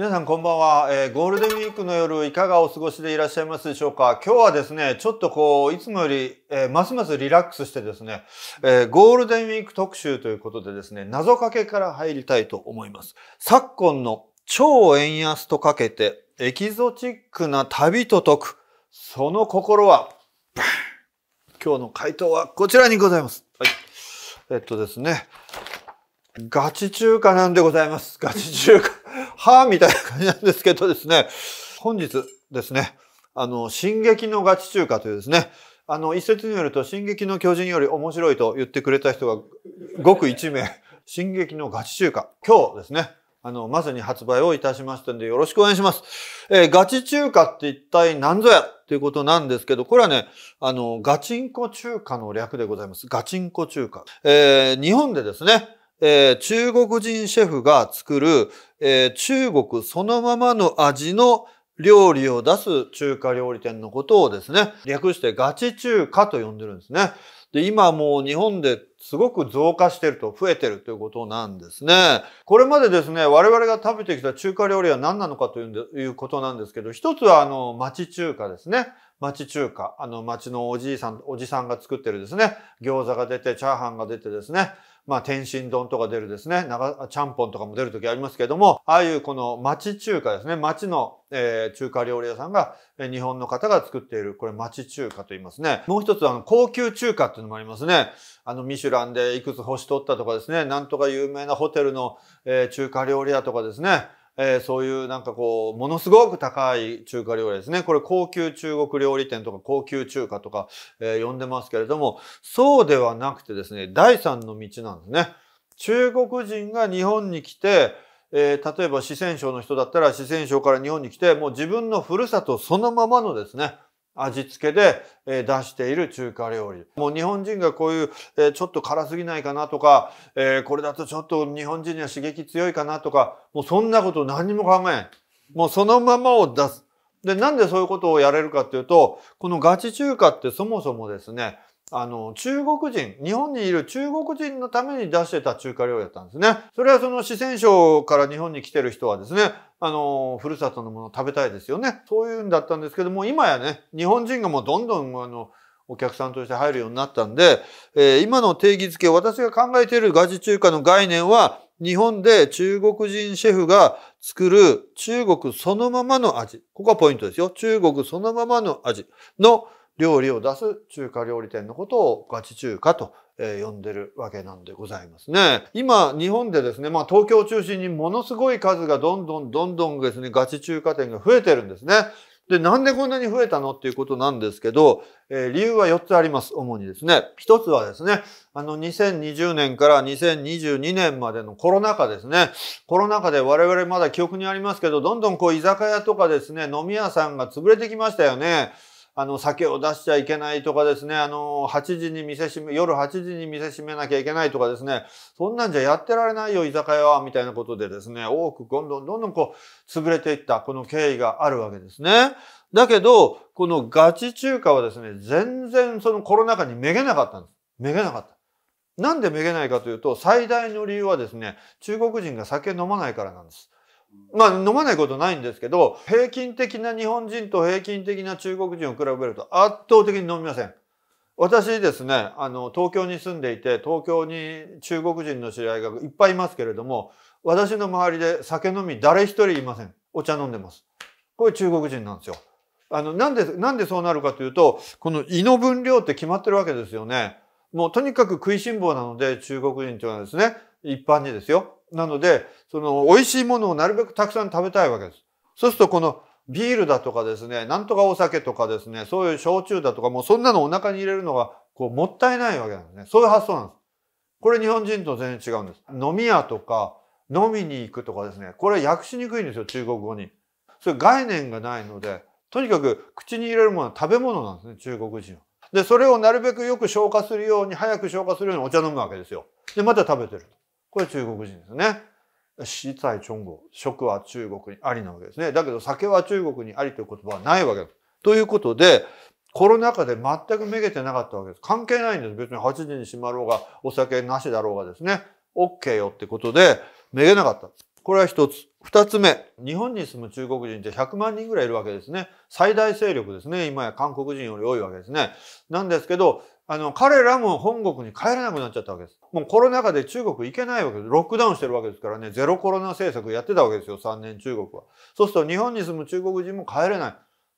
皆さんこんばんは、えー、ゴールデンウィークの夜いかがお過ごしでいらっしゃいますでしょうか今日はですね、ちょっとこう、いつもより、えー、ますますリラックスしてですね、えー、ゴールデンウィーク特集ということでですね、謎かけから入りたいと思います。昨今の超円安とかけて、エキゾチックな旅と解く、その心は、今日の回答はこちらにございます。はい。えっとですね、ガチ中華なんでございます。ガチ中華はぁみたいな感じなんですけどですね、本日ですね、あの、進撃のガチ中華というですね、あの、一説によると、進撃の巨人より面白いと言ってくれた人が、ごく1名、進撃のガチ中華、今日ですね、あの、まさに発売をいたしましたんで、よろしくお願いします。えー、ガチ中華って一体何ぞやっていうことなんですけど、これはね、あの、ガチンコ中華の略でございます。ガチンコ中華。えー、日本でですね、えー、中国人シェフが作る、えー、中国そのままの味の料理を出す中華料理店のことをですね、略してガチ中華と呼んでるんですね。で、今もう日本ですごく増加してると、増えてるということなんですね。これまでですね、我々が食べてきた中華料理は何なのかというんでいうことなんですけど、一つはあの、町中華ですね。町中華。あの、町のおじいさん、おじさんが作ってるですね、餃子が出て、チャーハンが出てですね、まあ、天津丼とか出るですね、長、ちゃんぽんとかも出る時ありますけども、ああいうこの町中華ですね、町の、えー、中華料理屋さんが、えー、日本の方が作っている、これ町中華と言いますね。もう一つ、あの、高級中華っていうのもありますね。あの、ミシュランでいくつ星取ったとかですね、なんとか有名なホテルの、えー、中華料理屋とかですね、えー、そういうなんかこう、ものすごく高い中華料理ですね。これ高級中国料理店とか高級中華とか、えー、呼んでますけれども、そうではなくてですね、第三の道なんですね。中国人が日本に来て、えー、例えば四川省の人だったら四川省から日本に来て、もう自分のふるさとそのままのですね、味付けで出している中華料理。もう日本人がこういうちょっと辛すぎないかなとか、これだとちょっと日本人には刺激強いかなとか、もうそんなこと何にも考えん。もうそのままを出す。で、なんでそういうことをやれるかっていうと、このガチ中華ってそもそもですね、あの、中国人、日本にいる中国人のために出してた中華料理だったんですね。それはその四川省から日本に来てる人はですね、あの、ふるさとのもの食べたいですよね。そういうんだったんですけども、今やね、日本人がもうどんどん、あの、お客さんとして入るようになったんで、えー、今の定義づけを私が考えているガチ中華の概念は、日本で中国人シェフが作る中国そのままの味。ここがポイントですよ。中国そのままの味の料理を出す中華料理店のことをガチ中華とえ呼んでるわけなんでございますね。今、日本でですね、まあ東京を中心にものすごい数がどんどんどんどんですね、ガチ中華店が増えてるんですね。で、なんでこんなに増えたのっていうことなんですけど、えー、理由は4つあります。主にですね。1つはですね、あの、2020年から2022年までのコロナ禍ですね。コロナ禍で我々まだ記憶にありますけど、どんどんこう居酒屋とかですね、飲み屋さんが潰れてきましたよね。あの、酒を出しちゃいけないとかですね、あの、8時に店閉め、夜8時に店閉めなきゃいけないとかですね、そんなんじゃやってられないよ、居酒屋は、みたいなことでですね、多くどんどんどんどんこう、潰れていったこの経緯があるわけですね。だけど、このガチ中華はですね、全然そのコロナ禍にめげなかったんです。めげなかった。なんでめげないかというと、最大の理由はですね、中国人が酒飲まないからなんです。まあ飲まないことないんですけど、平均的な日本人と平均的な中国人を比べると圧倒的に飲みません。私ですね、あの、東京に住んでいて、東京に中国人の知り合いがいっぱいいますけれども、私の周りで酒飲み誰一人いません。お茶飲んでます。これ中国人なんですよ。あの、なんで、なんでそうなるかというと、この胃の分量って決まってるわけですよね。もうとにかく食いしん坊なので、中国人というのはですね、一般にですよ。なので、その美味しいものをなるべくたくさん食べたいわけです。そうするとこのビールだとかですね、なんとかお酒とかですね、そういう焼酎だとか、もうそんなのお腹に入れるのがこうもったいないわけなんですね。そういう発想なんです。これ日本人と全然違うんです。飲み屋とか飲みに行くとかですね、これ訳しにくいんですよ、中国語に。そういう概念がないので、とにかく口に入れるものは食べ物なんですね、中国人は。で、それをなるべくよく消化するように、早く消化するようにお茶飲むわけですよ。で、また食べてると。これ中国人ですね。死在中国。食は中国にありなわけですね。だけど酒は中国にありという言葉はないわけです。ということで、コロナ禍で全くめげてなかったわけです。関係ないんです。別に8時に閉まろうが、お酒なしだろうがですね。OK よってことで、めげなかった。これは一つ。二つ目。日本に住む中国人って100万人ぐらいいるわけですね。最大勢力ですね。今や韓国人より多いわけですね。なんですけど、あの、彼らも本国に帰れなくなっちゃったわけです。もうコロナ禍で中国行けないわけです。ロックダウンしてるわけですからね、ゼロコロナ政策やってたわけですよ、3年中国は。そうすると日本に住む中国人も帰れない。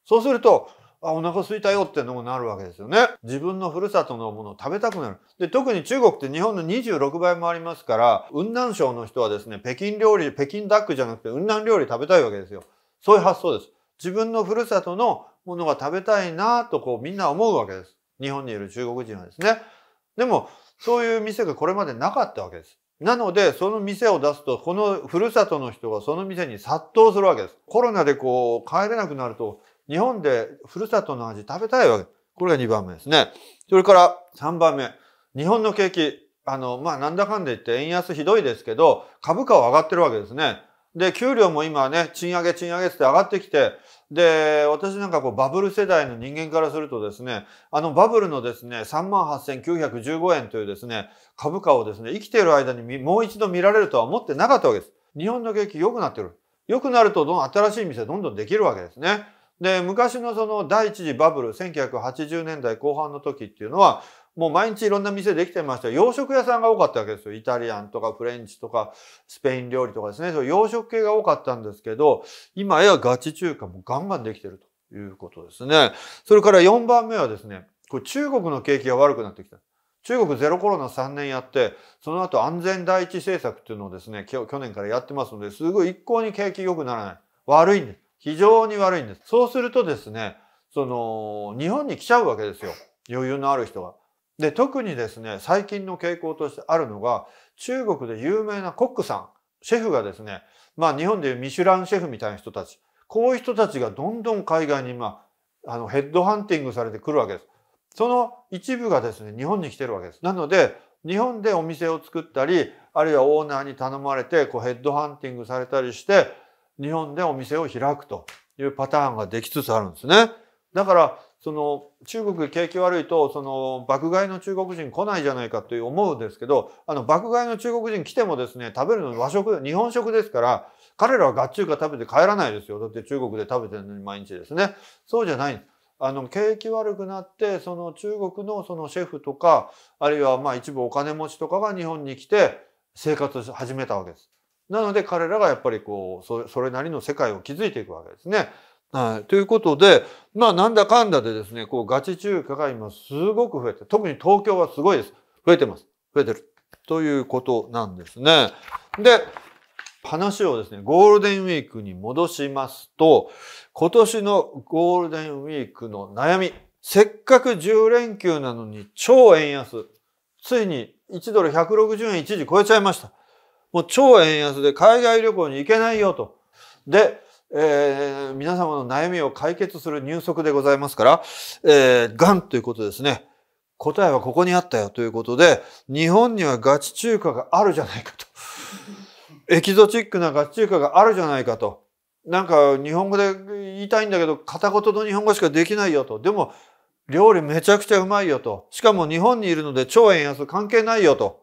そうすると、あ、お腹すいたよってのもなるわけですよね。自分のふるさとのものを食べたくなる。で、特に中国って日本の26倍もありますから、雲南省の人はですね、北京料理、北京ダックじゃなくて雲南料理食べたいわけですよ。そういう発想です。自分のふるさとのものが食べたいなとこうみんな思うわけです。日本にいる中国人はですね。でも、そういう店がこれまでなかったわけです。なので、その店を出すと、このふるさとの人がその店に殺到するわけです。コロナでこう、帰れなくなると、日本でふるさとの味食べたいわけ。これが2番目ですね。それから3番目。日本の景気。あの、まあ、なんだかんで言って円安ひどいですけど、株価は上がってるわけですね。で、給料も今ね、賃上げ賃上げって上がってきて、で、私なんかこうバブル世代の人間からするとですね、あのバブルのですね、38,915円というですね、株価をですね、生きている間にもう一度見られるとは思ってなかったわけです。日本の景気良くなってる。良くなるとどん新しい店どんどんできるわけですね。で、昔のその第一次バブル、1980年代後半の時っていうのは、もう毎日いろんな店できてました洋食屋さんが多かったわけですよ。イタリアンとかフレンチとかスペイン料理とかですね。そう洋食系が多かったんですけど、今やガチ中華もガンガンできてるということですね。それから4番目はですね、これ中国の景気が悪くなってきた。中国ゼロコロナ3年やって、その後安全第一政策っていうのをですね、去年からやってますので、すごい一向に景気良くならない。悪いんです。非常に悪いんです。そうするとですね、その、日本に来ちゃうわけですよ。余裕のある人が。で、特にですね、最近の傾向としてあるのが、中国で有名なコックさん、シェフがですね、まあ日本でいうミシュランシェフみたいな人たち、こういう人たちがどんどん海外に、まあ、あのヘッドハンティングされてくるわけです。その一部がですね、日本に来てるわけです。なので、日本でお店を作ったり、あるいはオーナーに頼まれて、こうヘッドハンティングされたりして、日本でお店を開くというパターンができつつあるんですね。だから、その中国景気悪いとその爆買いの中国人来ないじゃないかという思うんですけどあの爆買いの中国人来てもですね食べるの和食日本食ですから彼らはガッチューか食べて帰らないですよだって中国で食べてるのに毎日ですねそうじゃないあの景気悪くなってその中国のそのシェフとかあるいはまあ一部お金持ちとかが日本に来て生活を始めたわけです。なので彼らがやっぱりこうそれなりの世界を築いていくわけですね。はい、ということで、まあ、なんだかんだでですね、こう、ガチ中華が今すごく増えて、特に東京はすごいです。増えてます。増えてる。ということなんですね。で、話をですね、ゴールデンウィークに戻しますと、今年のゴールデンウィークの悩み、せっかく10連休なのに超円安。ついに1ドル160円一時超えちゃいました。もう超円安で海外旅行に行けないよと。で、えー、皆様の悩みを解決する入足でございますから、えー、癌ということですね。答えはここにあったよということで、日本にはガチ中華があるじゃないかと。エキゾチックなガチ中華があるじゃないかと。なんか日本語で言いたいんだけど、片言の日本語しかできないよと。でも、料理めちゃくちゃうまいよと。しかも日本にいるので超円安関係ないよと。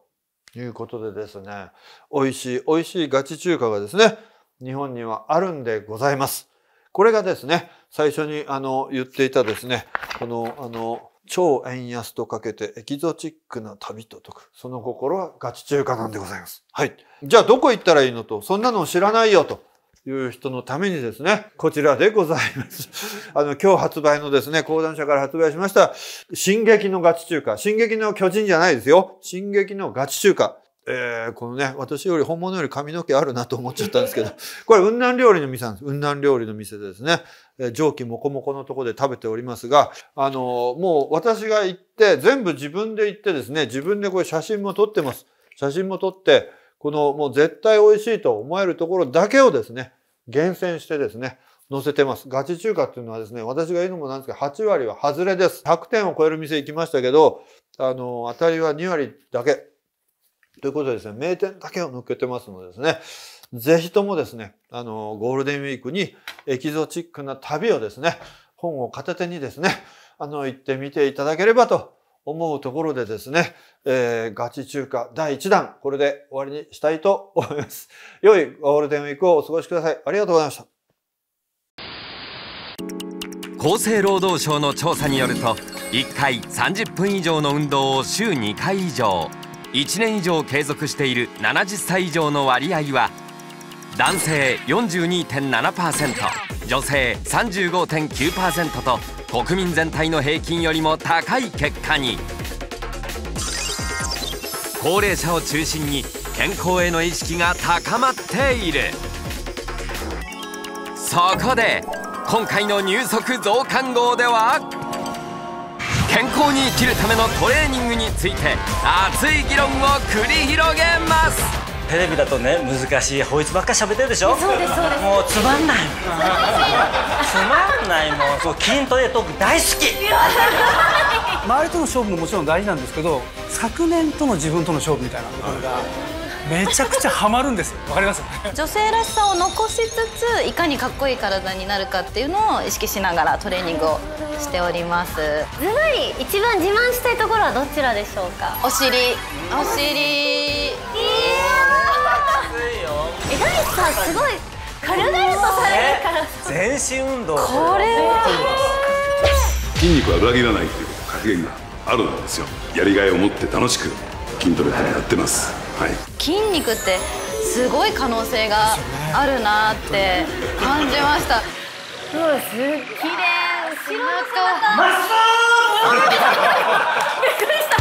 いうことでですね、美味しい美味しいガチ中華がですね、日本にはあるんでございます。これがですね、最初にあの言っていたですね、このあの超円安とかけてエキゾチックな旅と解く。その心はガチ中華なんでございます。はい。じゃあどこ行ったらいいのと、そんなの知らないよと。いう人のためにですね、こちらでございます。あの、今日発売のですね、講談社から発売しました、進撃のガチ中華。進撃の巨人じゃないですよ。進撃のガチ中華。えー、このね私より本物より髪の毛あるなと思っちゃったんですけど これ雲南料理の店なんです雲南料理の店でですね、えー、蒸気もこもこのとこで食べておりますがあのー、もう私が行って全部自分で行ってですね自分でこれ写真も撮ってます写真も撮ってこのもう絶対美味しいと思えるところだけをですね厳選してですね載せてます。ガチ中華っていうのはですね、私が言うのもなんですけど、8割は外れです。100点を超える店行きましたけど、あの、当たりは2割だけ。ということでですね、名店だけを抜けてますのでですね、ぜひともですね、あの、ゴールデンウィークにエキゾチックな旅をですね、本を片手にですね、あの、行ってみていただければと思うところでですね、えー、ガチ中華第1弾、これで終わりにしたいと思います。良いゴールデンウィークをお過ごしください。ありがとうございました。厚生労働省の調査によると、1回30分以上の運動を週2回以上、1年以上継続している70歳以上の割合は男性42.7%女性35.9%と国民全体の平均よりも高い結果に高齢者を中心に健康への意識が高まっているそこで今回の「入足増刊号」では健康に生きるためのトレーニングについて熱い議論を繰り広げますテレビだとね難しい法律ばっか喋ってるでしょそうですそうですもうつまんないんつまんないもうそう筋トレトーク大好き周りとの勝負ももちろん大事なんですけど昨年との自分との勝負みたいなところが、はいめちゃくちゃハマるんですわかります女性らしさを残しつついかにかっこいい体になるかっていうのを意識しながらトレーニングをしておりますずるい一番自慢したいところはどちらでしょうかお尻お尻いやーエさんすごい軽々とされるから全身運動これは筋肉は裏切らないっていう格言があるんですよやりがいを持って楽しく筋トレやってますはい、筋肉ってすごい可能性があるなって感じました。うわ、す白姿。マー。びっくりした。